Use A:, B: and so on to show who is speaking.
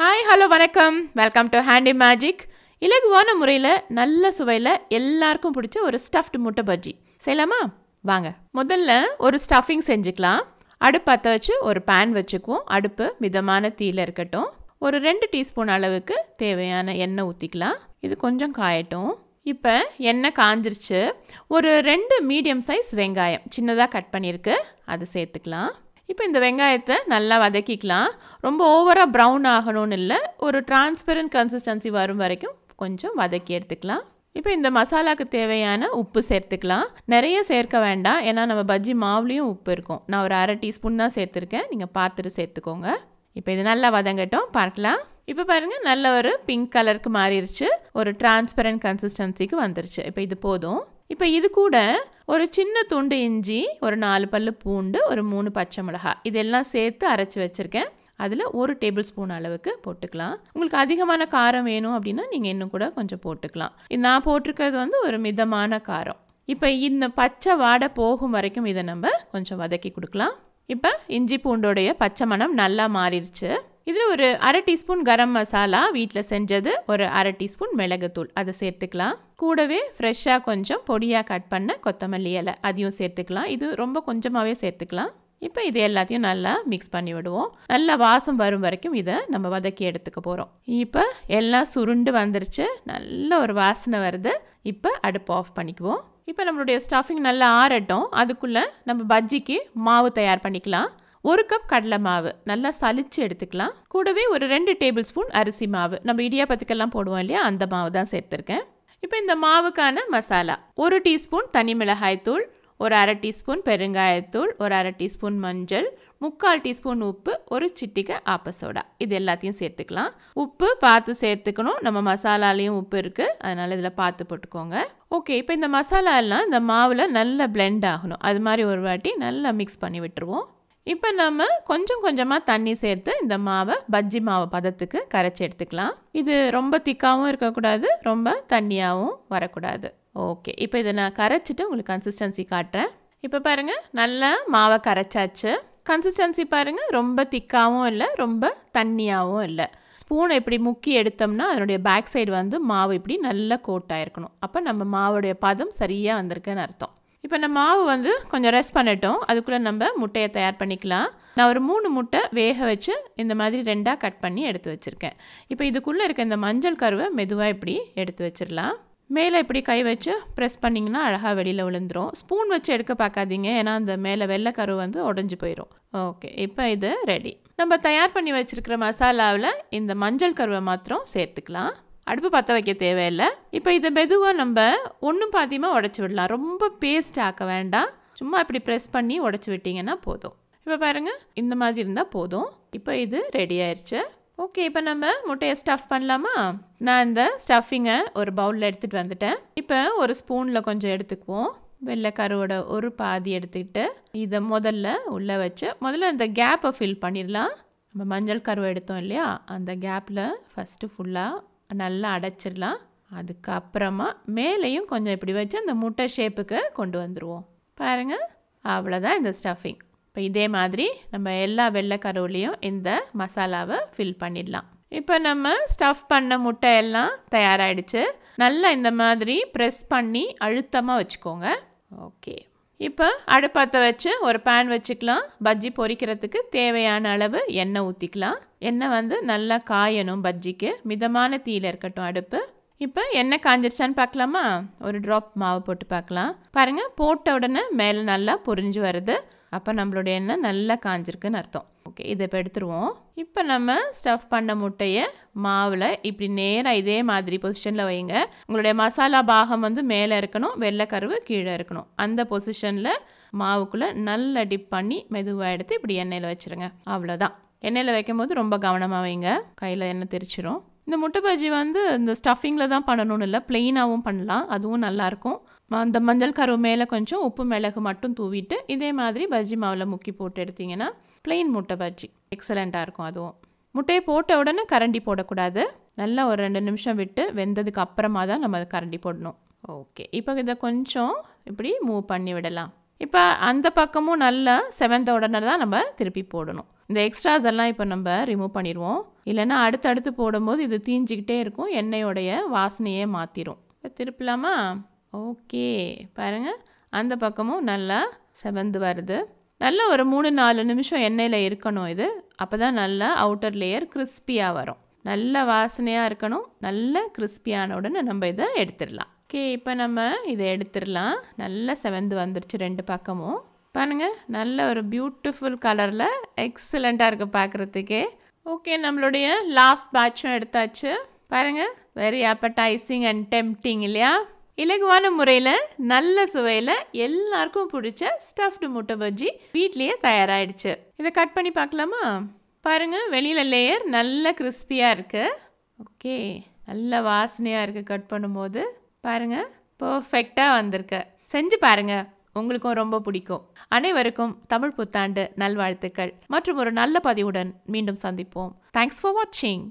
A: hi hello வணக்கம் welcome to handy magic இலகுவான முறையில் நல்ல சுவையில் எல்லாருக்கும் பிடிச்ச ஒரு ஸ்டஃப்டு முட்டை பஜ்ஜி செய்யலாமா வாங்க முதல்ல ஒரு ஸ்டஃபிங் செஞ்சுக்கலாம் அடுப்பு பற்ற வச்சு ஒரு பேன் வச்சுக்குவோம் அடுப்பு மிதமான தீயில் இருக்கட்டும் ஒரு ரெண்டு டீஸ்பூன் அளவுக்கு தேவையான எண்ணெய் ஊற்றிக்கலாம் இது கொஞ்சம் காயட்டும் இப்போ எண்ணெய் காஞ்சிருச்சு ஒரு ரெண்டு மீடியம் சைஸ் வெங்காயம் சின்னதாக கட் பண்ணியிருக்கு அதை சேர்த்துக்கலாம் இப்போ இந்த வெங்காயத்தை நல்லா வதக்கிக்கலாம் ரொம்ப ஓவராக ப்ரௌன் ஆகணும்னு இல்லை ஒரு டிரான்ஸ்பெரண்ட் கன்சிஸ்டன்சி வரும் வரைக்கும் கொஞ்சம் வதக்கி எடுத்துக்கலாம் இப்போ இந்த மசாலாவுக்கு தேவையான உப்பு சேர்த்துக்கலாம் நிறைய சேர்க்க வேண்டாம் ஏன்னா நம்ம பஜ்ஜி மாவுலேயும் உப்பு இருக்கும் நான் ஒரு அரை டீஸ்பூன் தான் சேர்த்துருக்கேன் நீங்கள் பார்த்துட்டு சேர்த்துக்கோங்க இப்போ இது நல்லா வதங்கட்டும் பார்க்கலாம் இப்போ பாருங்கள் நல்ல ஒரு பிங்க் கலருக்கு மாறிடுச்சு ஒரு டிரான்ஸ்பெரண்ட் கன்சிஸ்டன்சிக்கு வந்துருச்சு இப்போ இது போதும் இப்போ இது கூட ஒரு சின்ன துண்டு இஞ்சி ஒரு நாலு பல்லு பூண்டு ஒரு மூணு பச்சை மிளகா இதெல்லாம் சேர்த்து அரைச்சி வச்சுருக்கேன் அதில் ஒரு டேபிள் ஸ்பூன் அளவுக்கு போட்டுக்கலாம் உங்களுக்கு அதிகமான காரம் வேணும் அப்படின்னா நீங்கள் இன்னும் கூட கொஞ்சம் போட்டுக்கலாம் நான் போட்டிருக்கிறது வந்து ஒரு மிதமான காரம் இப்போ இந்த பச்சை வாடை போகும் வரைக்கும் இதை நம்ம கொஞ்சம் வதக்கி கொடுக்கலாம் இப்போ இஞ்சி பூண்டோடைய பச்சை மனம் நல்லா மாறிடுச்சு இதில் ஒரு அரை டீஸ்பூன் கரம் மசாலா வீட்டில் செஞ்சது ஒரு அரை டீஸ்பூன் மிளகுத்தூள் அதை சேர்த்துக்கலாம் கூடவே ஃப்ரெஷ்ஷாக கொஞ்சம் பொடியாக கட் பண்ண கொத்தமல்லி இலை அதையும் சேர்த்துக்கலாம் இது ரொம்ப கொஞ்சமாகவே சேர்த்துக்கலாம் இப்போ இது எல்லாத்தையும் நல்லா மிக்ஸ் பண்ணி விடுவோம் நல்லா வாசம் வரும் வரைக்கும் இதை நம்ம வதக்கி எடுத்துக்க போகிறோம் இப்போ எல்லாம் சுருண்டு வந்துருச்சு நல்ல ஒரு வாசனை வருது இப்போ அடுப்பு ஆஃப் பண்ணிக்குவோம் இப்போ நம்மளுடைய ஸ்டஃபிங் நல்லா ஆறட்டும் அதுக்குள்ளே நம்ம பஜ்ஜிக்கு மாவு தயார் பண்ணிக்கலாம் ஒரு கப் கடலை மாவு நல்லா சலிச்சு எடுத்துக்கலாம் கூடவே ஒரு ரெண்டு டேபிள் ஸ்பூன் அரிசி மாவு நம்ம இடியாப்பத்துக்கெல்லாம் போடுவோம் இல்லையா அந்த மாவு தான் சேர்த்துருக்கேன் இப்போ இந்த மாவுக்கான மசாலா ஒரு டீஸ்பூன் தனி மிளகாய் தூள் ஒரு அரை டீஸ்பூன் பெருங்காயத்தூள் ஒரு அரை டீஸ்பூன் மஞ்சள் முக்கால் டீஸ்பூன் உப்பு ஒரு சிட்டிகை ஆப்பசோடா இது எல்லாத்தையும் சேர்த்துக்கலாம் உப்பு பார்த்து சேர்த்துக்கணும் நம்ம மசாலாலேயும் உப்பு இருக்குது அதனால் இதில் பார்த்து போட்டுக்கோங்க ஓகே இப்போ இந்த மசாலா எல்லாம் இந்த மாவில் நல்லா பிளெண்ட் ஆகணும் அது மாதிரி ஒரு வாட்டி நல்லா மிக்ஸ் பண்ணி விட்டுருவோம் இப்போ நம்ம கொஞ்சம் கொஞ்சமாக தண்ணி சேர்த்து இந்த மாவை பஜ்ஜி மாவு பதத்துக்கு கரைச்சி எடுத்துக்கலாம் இது ரொம்ப திக்காகவும் இருக்கக்கூடாது ரொம்ப தண்ணியாகவும் வரக்கூடாது ஓகே இப்போ இதை நான் கரைச்சிட்டு உங்களுக்கு கன்சிஸ்டன்சி காட்டுறேன் இப்போ பாருங்கள் நல்லா மாவை கரைச்சாச்சு கன்சிஸ்டன்சி பாருங்கள் ரொம்ப திக்காகவும் இல்லை ரொம்ப தண்ணியாகவும் இல்லை ஸ்பூனை இப்படி முக்கி எடுத்தோம்னா அதனுடைய பேக் சைடு வந்து மாவு இப்படி நல்லா கோட்டாக இருக்கணும் அப்போ நம்ம மாவுடைய பதம் சரியாக வந்திருக்குன்னு அர்த்தம் இப்போ இந்த மாவு வந்து கொஞ்சம் ரெஸ்ட் பண்ணட்டும் அதுக்குள்ளே நம்ம முட்டையை தயார் பண்ணிக்கலாம் நான் ஒரு மூணு முட்டை வேக வச்சு இந்த மாதிரி ரெண்டாக கட் பண்ணி எடுத்து வச்சுருக்கேன் இப்போ இதுக்குள்ளே இருக்க இந்த மஞ்சள் கருவை மெதுவாக இப்படி எடுத்து வச்சிடலாம் மேலே இப்படி கை வச்சு ப்ரெஸ் பண்ணிங்கன்னா அழகாக வெளியில் விழுந்துடும் ஸ்பூன் வச்சு எடுக்க பார்க்காதீங்க ஏன்னா அந்த மேலே வெள்ளைக்கரு வந்து உடஞ்சி போயிடும் ஓகே இப்போ இது ரெடி நம்ம தயார் பண்ணி வச்சுருக்கிற மசாலாவில் இந்த மஞ்சள் கருவை மாத்திரம் சேர்த்துக்கலாம் அடுப்பு பற்ற வைக்க தேவையில்லை இப்போ இதை மெதுவாக நம்ம ஒன்றும் பாத்தியமாக உடச்சி விடலாம் ரொம்ப பேஸ்ட் ஆக்க வேண்டாம் சும்மா இப்படி ப்ரெஸ் பண்ணி உடச்சி விட்டிங்கன்னா போதும் இப்போ பாருங்கள் இந்த மாதிரி இருந்தால் போதும் இப்போ இது ரெடி ஆயிடுச்சு ஓகே இப்போ நம்ம முட்டையை ஸ்டஃப் பண்ணலாமா நான் இந்த ஸ்டஃபிங்கை ஒரு பவுலில் எடுத்துகிட்டு வந்துட்டேன் இப்போ ஒரு ஸ்பூனில் கொஞ்சம் எடுத்துக்குவோம் வெள்ளை கருவோட ஒரு பாதி எடுத்துக்கிட்டு இதை முதல்ல உள்ளே வச்சு முதல்ல அந்த கேப்பை ஃபில் பண்ணிடலாம் நம்ம மஞ்சள் கருவை எடுத்தோம் இல்லையா அந்த கேப்பில் ஃபஸ்ட்டு ஃபுல்லாக நல்லா அடைச்சிடலாம் அதுக்கப்புறமா மேலேயும் கொஞ்சம் இப்படி வச்சு அந்த முட்டை ஷேப்புக்கு கொண்டு வந்துடுவோம் பாருங்கள் அவ்வளோதான் இந்த ஸ்டஃபிங் இப்போ இதே மாதிரி நம்ம எல்லா வெள்ளைக்கருவுலேயும் இந்த மசாலாவை ஃபில் பண்ணிடலாம் இப்போ நம்ம ஸ்டஃப் பண்ண முட்டை எல்லாம் தயாராகிடுச்சு நல்லா இந்த மாதிரி ப்ரெஸ் பண்ணி அழுத்தமாக வச்சுக்கோங்க ஓகே இப்போ அடுப்பத்தை வச்சு ஒரு பேன் வச்சுக்கலாம் பஜ்ஜி பொரிக்கிறதுக்கு தேவையான அளவு எண்ணெய் ஊற்றிக்கலாம் எண்ணெய் வந்து நல்லா காயணும் பஜ்ஜிக்கு மிதமான தீயில் இருக்கட்டும் அடுப்பு இப்போ எண்ணெய் காஞ்சிருச்சான்னு பார்க்கலாமா ஒரு ட்ராப் மாவு போட்டு பார்க்கலாம் பாருங்கள் போட்ட உடனே மேலே நல்லா பொரிஞ்சு வருது அப்போ நம்மளுடைய எண்ணெய் நல்லா காஞ்சிருக்குன்னு அர்த்தம் ஓகே இதை இப்போ எடுத்துருவோம் இப்போ நம்ம ஸ்டஃப் பண்ண முட்டையை மாவில் இப்படி நேராக இதே மாதிரி பொசிஷனில் வைங்க உங்களுடைய மசாலா பாகம் வந்து மேலே இருக்கணும் வெள்ளைக்கருவு கீழே இருக்கணும் அந்த பொசிஷனில் மாவுக்குள்ளே நல்ல டிப் பண்ணி மெதுவாக எடுத்து இப்படி எண்ணெயில் வச்சுருங்க அவ்வளோதான் எண்ணெயில் வைக்கும்போது ரொம்ப கவனமாக வைங்க கையில் எண்ணெய் தெரிச்சிடும் இந்த முட்டை பஜ்ஜி வந்து இந்த ஸ்டஃபிங்கில் தான் பண்ணணும்னு இல்லை ப்ளெயினாகவும் பண்ணலாம் அதுவும் நல்லாயிருக்கும் அந்த மஞ்சள் கரு மேலே கொஞ்சம் உப்பு மிளகு மட்டும் தூவிட்டு இதே மாதிரி பஜ்ஜி மாவில் முக்கி போட்டு எடுத்திங்கன்னா பிளெயின் முட்டை பஜ்ஜி எக்ஸலண்ட்டாக இருக்கும் அதுவும் முட்டையை போட்ட உடனே கரண்டி போடக்கூடாது நல்லா ஒரு ரெண்டு நிமிஷம் விட்டு வெந்ததுக்கு அப்புறமா தான் நம்ம கரண்டி போடணும் ஓகே இப்போ இதை கொஞ்சம் இப்படி மூவ் பண்ணி விடலாம் இப்போ அந்த பக்கமும் நல்லா செவந்த உடனே தான் நம்ம திருப்பி போடணும் இந்த எக்ஸ்ட்ராஸ் எல்லாம் இப்போ நம்ம ரிமூவ் பண்ணிடுவோம் இல்லைன்னா அடுத்தடுத்து போடும்போது இது தீஞ்சிக்கிட்டே இருக்கும் எண்ணெயோடைய வாசனையே மாற்றிடும் இப்போ திருப்பலாமா ஓகே பாருங்கள் அந்த பக்கமும் நல்லா செவந்து வருது நல்லா ஒரு மூணு நாலு நிமிஷம் எண்ணெயில் இருக்கணும் இது அப்போ தான் நல்லா அவுட்டர் லேயர் கிறிஸ்பியாக வரும் நல்ல வாசனையாக இருக்கணும் நல்ல கிறிஸ்பியான உடனே நம்ம இதை எடுத்துடலாம் ஓகே இப்போ நம்ம இதை எடுத்துடலாம் நல்லா செவந்து வந்துருச்சு ரெண்டு பக்கமும் பாருங்கள் நல்ல ஒரு பியூட்டிஃபுல் கலரில் எக்ஸலண்ட்டாக இருக்குது பார்க்குறதுக்கே ஓகே நம்மளுடைய லாஸ்ட் பேட்சும் எடுத்தாச்சு பாருங்கள் வெரி அப்பட்டைசிங் அண்ட் டெம்டிங் இல்லையா இலகுவான முறையில் நல்ல சுவையில் எல்லாருக்கும் பிடிச்ச ஸ்டஃப்டு முட்டை பஜ்ஜி வீட்லேயே தயாராகிடுச்சு இதை கட் பண்ணி பார்க்கலாமா பாருங்கள் வெளியில் லேயர் நல்ல கிறிஸ்பியாக இருக்குது ஓகே நல்ல வாசனையாக இருக்குது கட் பண்ணும்போது பாருங்கள் பர்ஃபெக்டாக வந்திருக்கு செஞ்சு பாருங்கள் உங்களுக்கும் ரொம்ப பிடிக்கும் அனைவருக்கும் தமிழ் புத்தாண்டு நல்வாழ்த்துக்கள் மற்றும் ஒரு நல்ல பதிவுடன் மீண்டும் சந்திப்போம் தேங்க்ஸ் ஃபார் வாட்சிங்